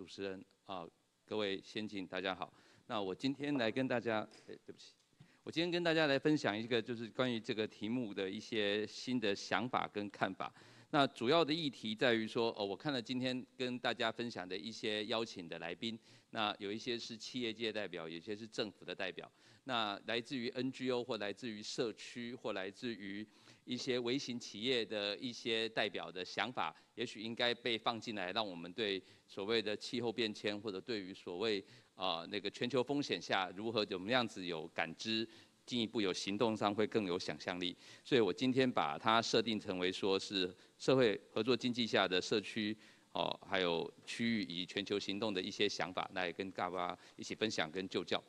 主持人啊，各位先进大家好。那我今天来跟大家，哎，对不起，我今天跟大家来分享一个，就是关于这个题目的一些新的想法跟看法。那主要的议题在于说，哦，我看了今天跟大家分享的一些邀请的来宾，那有一些是企业界代表，有些是政府的代表，那来自于 NGO 或来自于社区或来自于。一些微型企业的一些代表的想法，也许应该被放进来，让我们对所谓的气候变迁或者对于所谓啊那个全球风险下如何怎么样子有感知，进一步有行动上会更有想象力。所以我今天把它设定成为说是社会合作经济下的社区哦，还有区域以全球行动的一些想法来跟大家一起分享跟就教。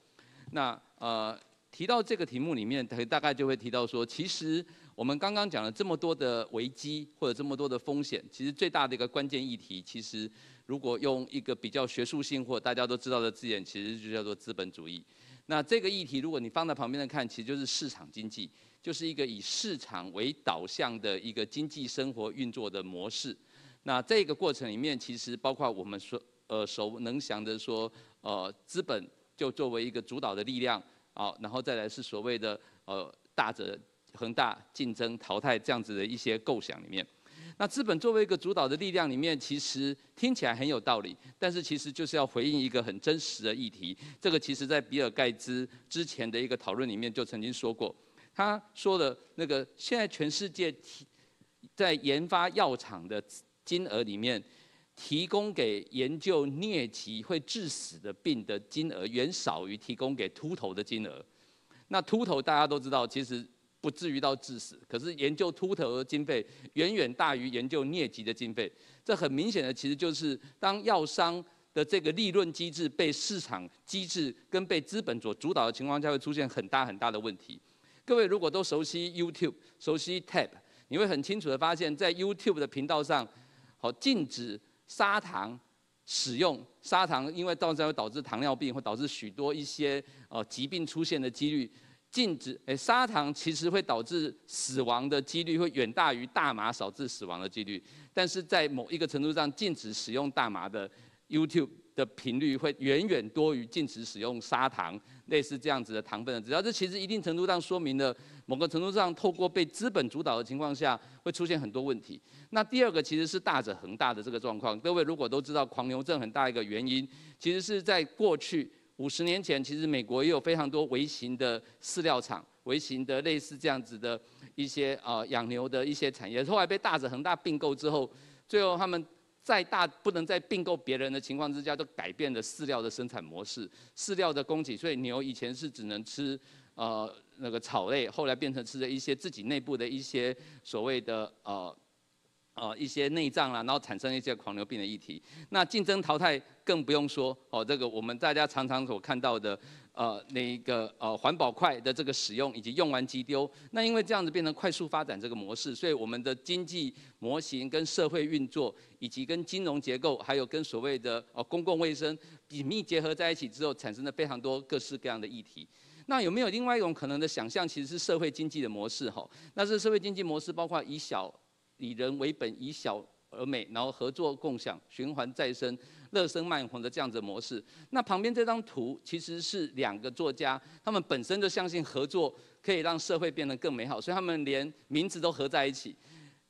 那呃。提到这个题目里面，大概就会提到说，其实我们刚刚讲了这么多的危机或者这么多的风险，其实最大的一个关键议题，其实如果用一个比较学术性或大家都知道的字眼，其实就叫做资本主义。那这个议题，如果你放在旁边的看，其实就是市场经济，就是一个以市场为导向的一个经济生活运作的模式。那这个过程里面，其实包括我们说呃熟能详的说呃资本就作为一个主导的力量。好，然后再来是所谓的呃大者恒大竞争淘汰这样子的一些构想里面，那资本作为一个主导的力量里面，其实听起来很有道理，但是其实就是要回应一个很真实的议题。这个其实在比尔盖茨之前的一个讨论里面就曾经说过，他说的那个现在全世界在研发药厂的金额里面。提供给研究疟疾会致死的病的金额，远少于提供给秃头的金额。那秃头大家都知道，其实不至于到致死。可是研究秃头的经费远远大于研究疟疾的经费。这很明显的，其实就是当药商的这个利润机制被市场机制跟被资本所主导的情况下，会出现很大很大的问题。各位如果都熟悉 YouTube，熟悉 Tap，你会很清楚的发现，在 YouTube 的频道上，好禁止。砂糖使用砂糖，因为到时候会导致糖尿病，会导致许多一些呃疾病出现的几率禁止。诶，砂糖其实会导致死亡的几率会远大于大麻导致死亡的几率，但是在某一个程度上禁止使用大麻的 YouTube。的频率会远远多于禁止使用砂糖，类似这样子的糖分的。只要这其实一定程度上说明了，某个程度上透过被资本主导的情况下，会出现很多问题。那第二个其实是大者恒大的这个状况。各位如果都知道狂牛症很大一个原因，其实是在过去五十年前，其实美国也有非常多微型的饲料厂、微型的类似这样子的一些啊养牛的一些产业。后来被大者恒大并购之后，最后他们。再大不能再并购别人的情况之下，就改变了饲料的生产模式，饲料的供给。所以牛以前是只能吃，呃，那个草类，后来变成吃的一些自己内部的一些所谓的呃。呃一些内脏啦，然后产生一些狂牛病的议题。那竞争淘汰更不用说哦，这个我们大家常常所看到的，呃，那个呃环保筷的这个使用以及用完即丢，那因为这样子变成快速发展这个模式，所以我们的经济模型跟社会运作，以及跟金融结构，还有跟所谓的呃公共卫生紧密结合在一起之后，产生了非常多各式各样的议题。那有没有另外一种可能的想象，其实是社会经济的模式哈？那这社会经济模式包括以小以人为本，以小而美，然后合作共享、循环再生、乐生慢红的这样子模式。那旁边这张图其实是两个作家，他们本身就相信合作可以让社会变得更美好，所以他们连名字都合在一起。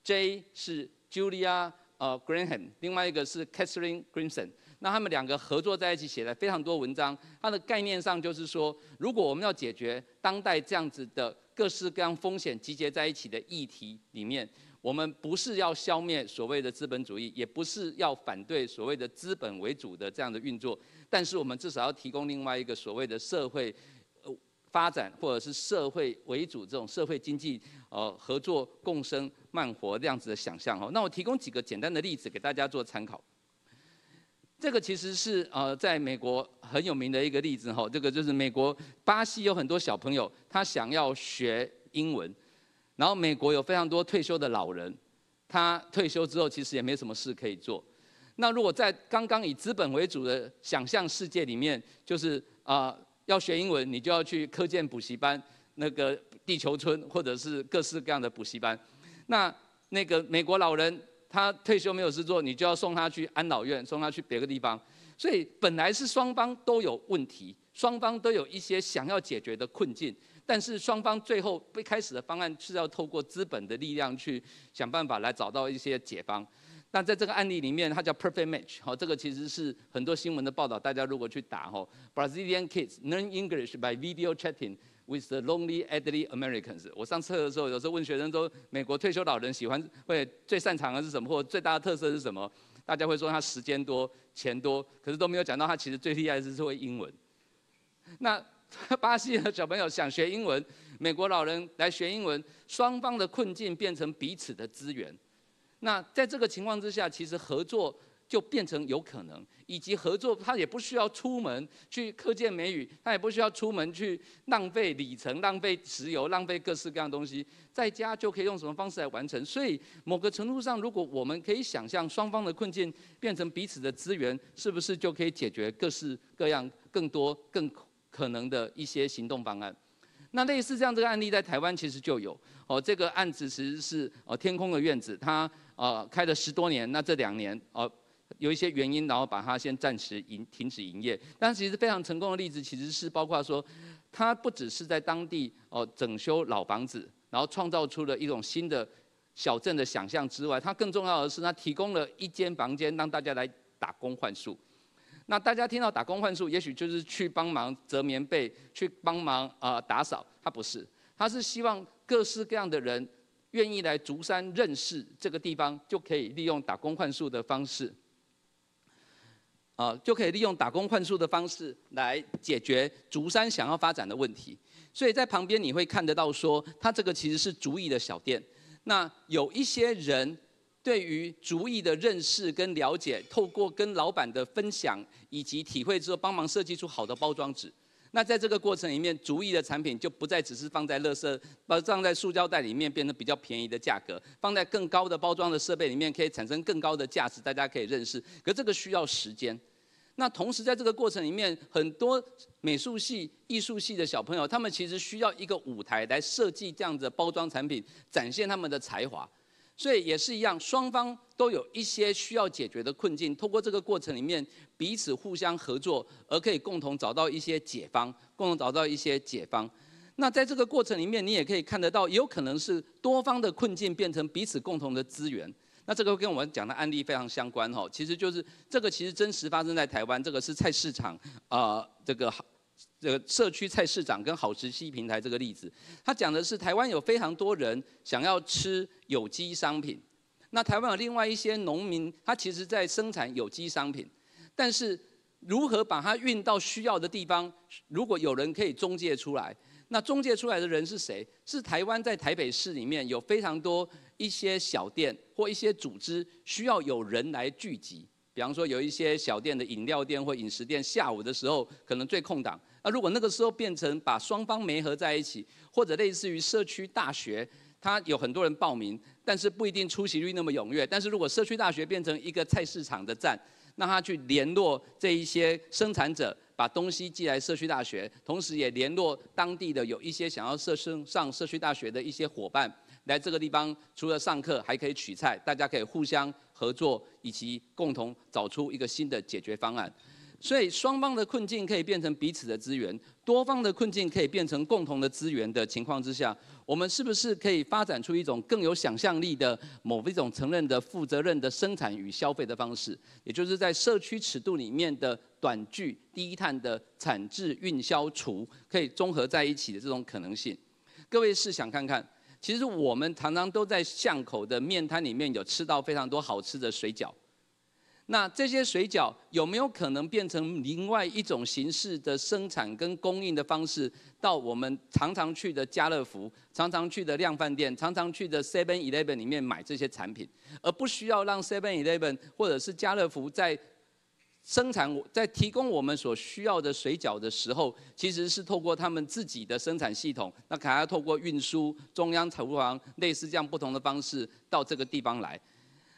J 是 Julia 呃 Greenham，另外一个是 Catherine Grimson。那他们两个合作在一起写了非常多文章。它的概念上就是说，如果我们要解决当代这样子的各式各样风险集结在一起的议题里面。我们不是要消灭所谓的资本主义，也不是要反对所谓的资本为主的这样的运作，但是我们至少要提供另外一个所谓的社会发展或者是社会为主这种社会经济呃合作共生慢活这样子的想象哦。那我提供几个简单的例子给大家做参考。这个其实是呃在美国很有名的一个例子哈，这个就是美国巴西有很多小朋友他想要学英文。然后美国有非常多退休的老人，他退休之后其实也没什么事可以做。那如果在刚刚以资本为主的想象世界里面，就是啊要学英文，你就要去课件补习班、那个地球村或者是各式各样的补习班。那那个美国老人他退休没有事做，你就要送他去安老院，送他去别个地方。所以本来是双方都有问题。双方都有一些想要解决的困境，但是双方最后一开始的方案是要透过资本的力量去想办法来找到一些解方。那在这个案例里面，它叫 Perfect Match，哦，这个其实是很多新闻的报道。大家如果去打吼，Brazilian kids learn English by video chatting with the lonely elderly Americans。我上次的时候，有时候问学生说，美国退休老人喜欢会最擅长的是什么或者最大的特色是什么？大家会说他时间多、钱多，可是都没有讲到他其实最厉害是会英文。那 巴西的小朋友想学英文，美国老人来学英文，双方的困境变成彼此的资源。那在这个情况之下，其实合作就变成有可能，以及合作他也不需要出门去课见美语，他也不需要出门去浪费里程、浪费石油、浪费各式各样东西，在家就可以用什么方式来完成。所以某个程度上，如果我们可以想象双方的困境变成彼此的资源，是不是就可以解决各式各样、更多更？可能的一些行动方案。那类似这样这个案例在台湾其实就有哦，这个案子其实是哦天空的院子，它呃开了十多年，那这两年哦有一些原因，然后把它先暂时营停止营业。但其实非常成功的例子其实是包括说，它不只是在当地哦整修老房子，然后创造出了一种新的小镇的想象之外，它更重要的是它提供了一间房间让大家来打工换宿。那大家听到打工换宿，也许就是去帮忙折棉被，去帮忙啊打扫。他不是，他是希望各式各样的人愿意来竹山认识这个地方，就可以利用打工换宿的方式，啊，就可以利用打工换宿的方式来解决竹山想要发展的问题。所以在旁边你会看得到说，他这个其实是竹椅的小店。那有一些人。对于主意的认识跟了解，透过跟老板的分享以及体会之后，帮忙设计出好的包装纸。那在这个过程里面，足艺的产品就不再只是放在乐色，把放在塑胶袋里面，变得比较便宜的价格，放在更高的包装的设备里面，可以产生更高的价值。大家可以认识，可这个需要时间。那同时在这个过程里面，很多美术系、艺术系的小朋友，他们其实需要一个舞台来设计这样子包装产品，展现他们的才华。所以也是一样，双方都有一些需要解决的困境，通过这个过程里面彼此互相合作，而可以共同找到一些解方，共同找到一些解方。那在这个过程里面，你也可以看得到，有可能是多方的困境变成彼此共同的资源。那这个跟我们讲的案例非常相关哈，其实就是这个其实真实发生在台湾，这个是菜市场啊，这个。这个社区菜市场跟好食稀平台这个例子，他讲的是台湾有非常多人想要吃有机商品，那台湾有另外一些农民，他其实在生产有机商品，但是如何把它运到需要的地方？如果有人可以中介出来，那中介出来的人是谁？是台湾在台北市里面有非常多一些小店或一些组织需要有人来聚集，比方说有一些小店的饮料店或饮食店，下午的时候可能最空档。那如果那个时候变成把双方媒合在一起，或者类似于社区大学，它有很多人报名，但是不一定出席率那么踊跃。但是如果社区大学变成一个菜市场的站，那他去联络这一些生产者，把东西寄来社区大学，同时也联络当地的有一些想要设上社区大学的一些伙伴来这个地方，除了上课还可以取菜，大家可以互相合作，以及共同找出一个新的解决方案。所以双方的困境可以变成彼此的资源，多方的困境可以变成共同的资源的情况之下，我们是不是可以发展出一种更有想象力的某一种承认的、负责任的生产与消费的方式？也就是在社区尺度里面的短距、低碳的产制运销除，可以综合在一起的这种可能性。各位试想看看，其实我们常常都在巷口的面摊里面有吃到非常多好吃的水饺。那这些水饺有没有可能变成另外一种形式的生产跟供应的方式，到我们常常去的家乐福、常常去的量饭店、常常去的 Seven Eleven 里面买这些产品，而不需要让 Seven Eleven 或者是家乐福在生产在提供我们所需要的水饺的时候，其实是透过他们自己的生产系统，那可还要透过运输、中央厨房类似这样不同的方式到这个地方来。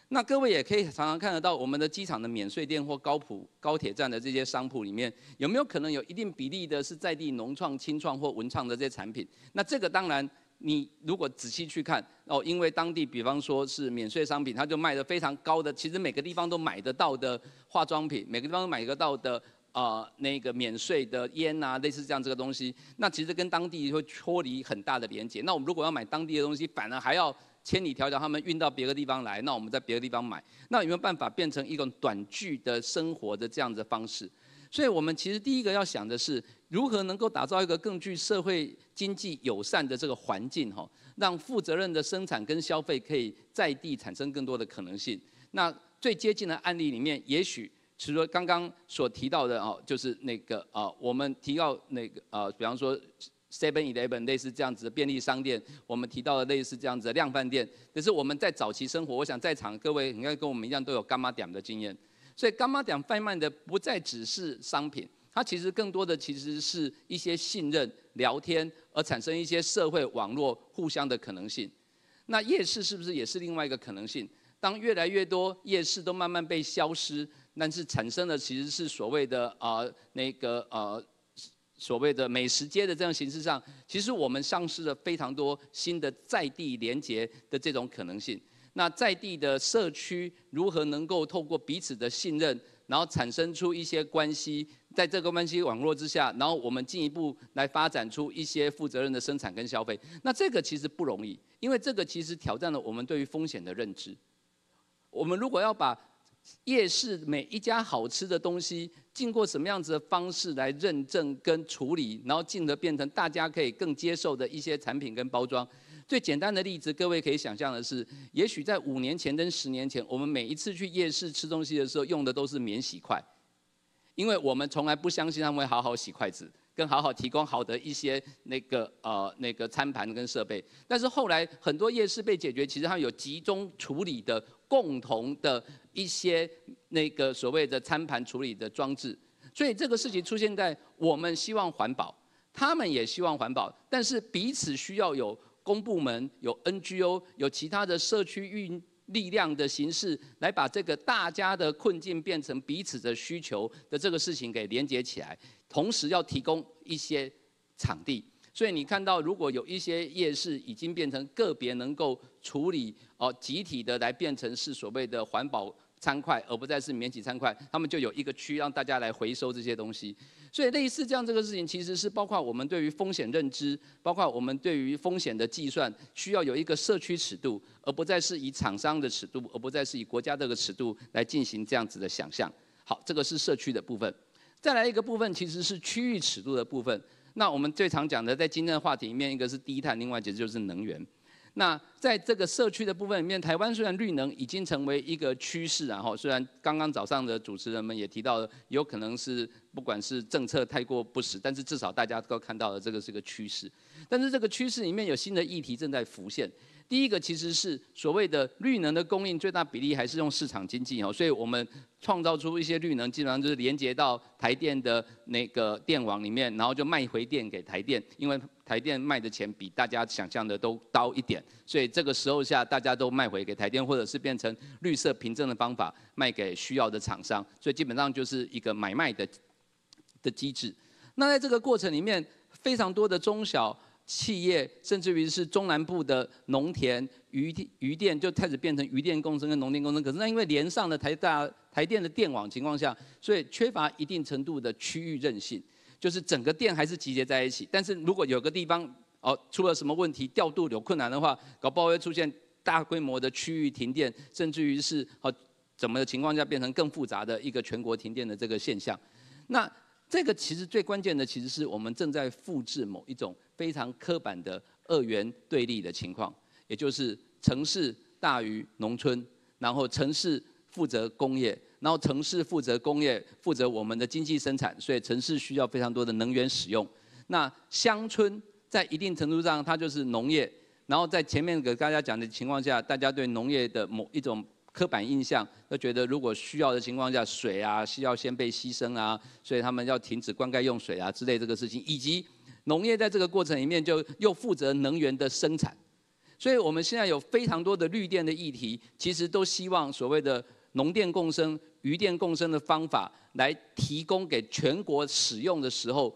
那各位也可以常常看得到，我们的机场的免税店或高普高铁站的这些商铺里面，有没有可能有一定比例的是在地农创、轻创或文创的这些产品？那这个当然，你如果仔细去看哦，因为当地比方说是免税商品，它就卖的非常高的，其实每个地方都买得到的化妆品，每个地方都买得到的啊那个免税的烟啊，类似这样这个东西，那其实跟当地会脱离很大的连接。那我们如果要买当地的东西，反而还要。千里迢迢，他们运到别的地方来，那我们在别的地方买，那有没有办法变成一种短距的生活的这样子方式？所以我们其实第一个要想的是，如何能够打造一个更具社会经济友善的这个环境，哈，让负责任的生产跟消费可以在地产生更多的可能性。那最接近的案例里面，也许除是说刚刚所提到的哦，就是那个啊，我们提到那个啊，比方说。Seven Eleven 类似这样子的便利商店，我们提到的类似这样子的量贩店，可是我们在早期生活，我想在场各位应该跟我们一样都有干妈点的经验，所以干妈点贩卖的不再只是商品，它其实更多的其实是一些信任、聊天而产生一些社会网络互相的可能性。那夜市是不是也是另外一个可能性？当越来越多夜市都慢慢被消失，但是产生的其实是所谓的啊那个呃。所谓的美食街的这样形式上，其实我们丧失了非常多新的在地连接的这种可能性。那在地的社区如何能够透过彼此的信任，然后产生出一些关系，在这个关系网络之下，然后我们进一步来发展出一些负责任的生产跟消费？那这个其实不容易，因为这个其实挑战了我们对于风险的认知。我们如果要把夜市每一家好吃的东西，经过什么样子的方式来认证跟处理，然后进而变成大家可以更接受的一些产品跟包装。最简单的例子，各位可以想象的是，也许在五年前跟十年前，我们每一次去夜市吃东西的时候，用的都是免洗筷，因为我们从来不相信他们会好好洗筷子，跟好好提供好的一些那个呃那个餐盘跟设备。但是后来很多夜市被解决，其实它有集中处理的共同的。一些那个所谓的餐盘处理的装置，所以这个事情出现在我们希望环保，他们也希望环保，但是彼此需要有公部门、有 NGO、有其他的社区运力量的形式，来把这个大家的困境变成彼此的需求的这个事情给连接起来，同时要提供一些场地。所以你看到，如果有一些夜市已经变成个别能够处理，哦，集体的来变成是所谓的环保。餐块，而不再是免洗餐块，他们就有一个区让大家来回收这些东西。所以类似这样这个事情，其实是包括我们对于风险认知，包括我们对于风险的计算，需要有一个社区尺度，而不再是以厂商的尺度，而不再是以国家这个尺度来进行这样子的想象。好，这个是社区的部分。再来一个部分，其实是区域尺度的部分。那我们最常讲的，在今天的话题里面，一个是低碳，另外一个就是能源。那在这个社区的部分里面，台湾虽然绿能已经成为一个趋势，然后虽然刚刚早上的主持人们也提到，有可能是不管是政策太过不实，但是至少大家都看到了这个是个趋势。但是这个趋势里面有新的议题正在浮现。第一个其实是所谓的绿能的供应最大比例还是用市场经济哦，所以我们创造出一些绿能，基本上就是连接到台电的那个电网里面，然后就卖回电给台电，因为台电卖的钱比大家想象的都高一点，所以这个时候下大家都卖回给台电，或者是变成绿色凭证的方法卖给需要的厂商，所以基本上就是一个买卖的的机制。那在这个过程里面，非常多的中小。企业甚至于是中南部的农田渔渔电就开始变成渔电共生跟农电共生，可是那因为连上了台大台电的电网情况下，所以缺乏一定程度的区域韧性，就是整个电还是集结在一起。但是如果有个地方哦出了什么问题，调度有困难的话，搞不好会出现大规模的区域停电，甚至于是哦怎么的情况下变成更复杂的一个全国停电的这个现象，那。这个其实最关键的，其实是我们正在复制某一种非常刻板的二元对立的情况，也就是城市大于农村，然后城市负责工业，然后城市负责工业，负责我们的经济生产，所以城市需要非常多的能源使用。那乡村在一定程度上，它就是农业。然后在前面给大家讲的情况下，大家对农业的某一种。刻板印象都觉得，如果需要的情况下，水啊需要先被牺牲啊，所以他们要停止灌溉用水啊之类这个事情，以及农业在这个过程里面就又负责能源的生产，所以我们现在有非常多的绿电的议题，其实都希望所谓的农电共生、渔电共生的方法来提供给全国使用的时候。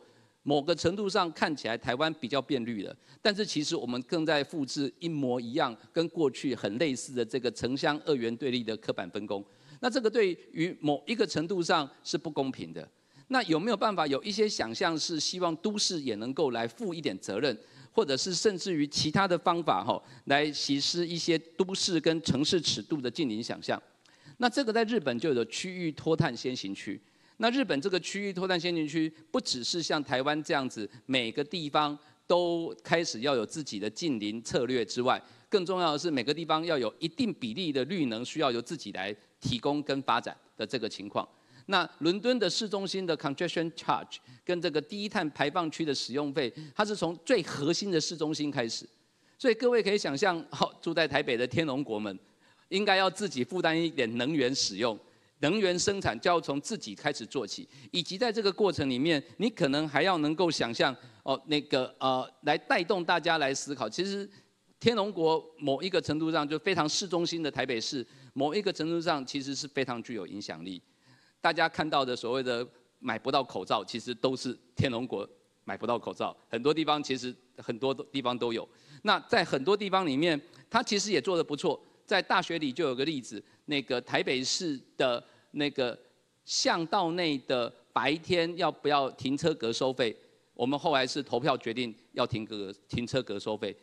某个程度上看起来，台湾比较变绿了，但是其实我们更在复制一模一样，跟过去很类似的这个城乡二元对立的刻板分工。那这个对于某一个程度上是不公平的。那有没有办法有一些想象，是希望都市也能够来负一点责任，或者是甚至于其他的方法哈，来实施一些都市跟城市尺度的近邻想象？那这个在日本就有区域脱碳先行区。那日本这个区域脱碳先进区，不只是像台湾这样子，每个地方都开始要有自己的近邻策略之外，更重要的是每个地方要有一定比例的绿能需要由自己来提供跟发展的这个情况。那伦敦的市中心的 Congestion Charge 跟这个低碳排放区的使用费，它是从最核心的市中心开始，所以各位可以想象，住在台北的天龙国们，应该要自己负担一点能源使用。能源生产就要从自己开始做起，以及在这个过程里面，你可能还要能够想象哦，那个呃，来带动大家来思考。其实，天龙国某一个程度上就非常市中心的台北市，某一个程度上其实是非常具有影响力。大家看到的所谓的买不到口罩，其实都是天龙国买不到口罩。很多地方其实很多地方都有。那在很多地方里面，它其实也做得不错。在大学里就有个例子，那个台北市的那个巷道内的白天要不要停车格收费？我们后来是投票决定要停格停车格收费，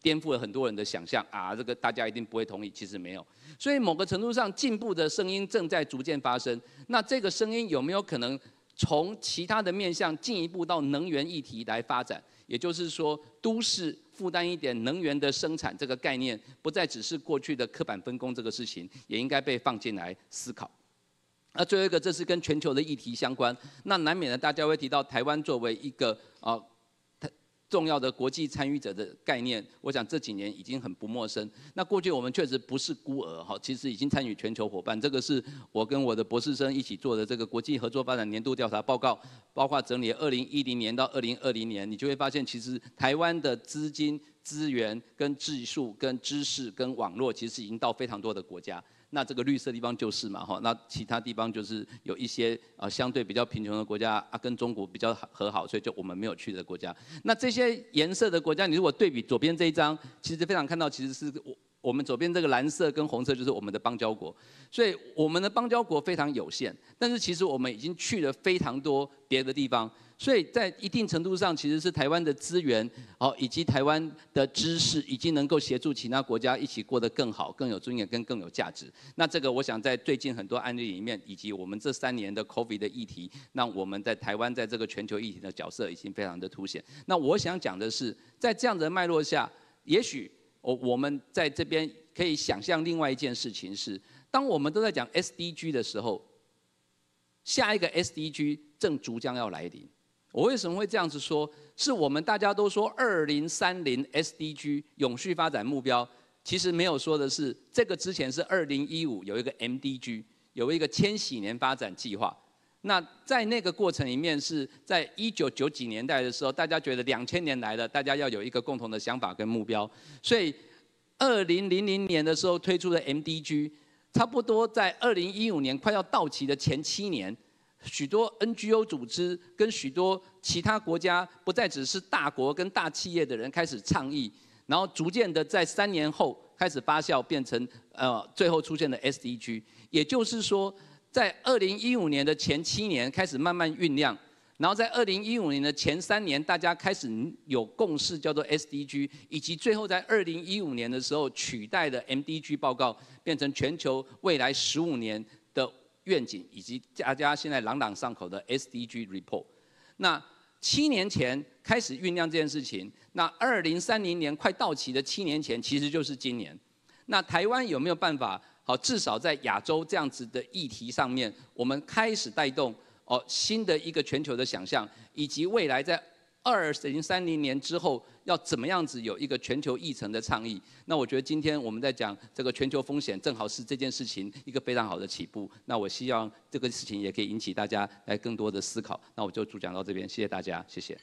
颠覆了很多人的想象啊！这个大家一定不会同意，其实没有。所以某个程度上，进步的声音正在逐渐发生。那这个声音有没有可能从其他的面向进一步到能源议题来发展？也就是说，都市。负担一点能源的生产，这个概念不再只是过去的刻板分工这个事情，也应该被放进来思考。那最后一个，这是跟全球的议题相关，那难免呢，大家会提到台湾作为一个啊。重要的国际参与者的概念，我想这几年已经很不陌生。那过去我们确实不是孤儿哈，其实已经参与全球伙伴。这个是我跟我的博士生一起做的这个国际合作发展年度调查报告，包括整理二零一零年到二零二零年，你就会发现，其实台湾的资金、资源、跟技术、跟知识、跟网络，其实已经到非常多的国家。那这个绿色地方就是嘛哈，那其他地方就是有一些啊相对比较贫穷的国家啊跟中国比较和好，所以就我们没有去的国家。那这些颜色的国家，你如果对比左边这一张，其实非常看到其实是我。我们左边这个蓝色跟红色就是我们的邦交国，所以我们的邦交国非常有限，但是其实我们已经去了非常多别的地方，所以在一定程度上其实是台湾的资源哦，以及台湾的知识已经能够协助其他国家一起过得更好、更有尊严跟更有价值。那这个我想在最近很多案例里面，以及我们这三年的 COVID 的议题，让我们在台湾在这个全球议题的角色已经非常的凸显。那我想讲的是，在这样的脉络下，也许。我我们在这边可以想象另外一件事情是，当我们都在讲 SDG 的时候，下一个 SDG 正逐将要来临。我为什么会这样子说？是我们大家都说二零三零 SDG 永续发展目标，其实没有说的是这个之前是二零一五有一个 MDG 有一个千禧年发展计划。那在那个过程里面，是在一九九几年代的时候，大家觉得两千年来了，大家要有一个共同的想法跟目标，所以二零零零年的时候推出的 MDG，差不多在二零一五年快要到期的前七年，许多 NGO 组织跟许多其他国家不再只是大国跟大企业的人开始倡议，然后逐渐的在三年后开始发酵，变成呃最后出现的 SDG，也就是说。在二零一五年的前七年开始慢慢酝酿，然后在二零一五年的前三年，大家开始有共识，叫做 SDG，以及最后在二零一五年的时候取代的 MDG 报告，变成全球未来十五年的愿景，以及大家现在朗朗上口的 SDG report。那七年前开始酝酿这件事情，那二零三零年快到期的七年前，其实就是今年。那台湾有没有办法？好，至少在亚洲这样子的议题上面，我们开始带动哦新的一个全球的想象，以及未来在二零三零年之后要怎么样子有一个全球议程的倡议。那我觉得今天我们在讲这个全球风险，正好是这件事情一个非常好的起步。那我希望这个事情也可以引起大家来更多的思考。那我就主讲到这边，谢谢大家，谢谢。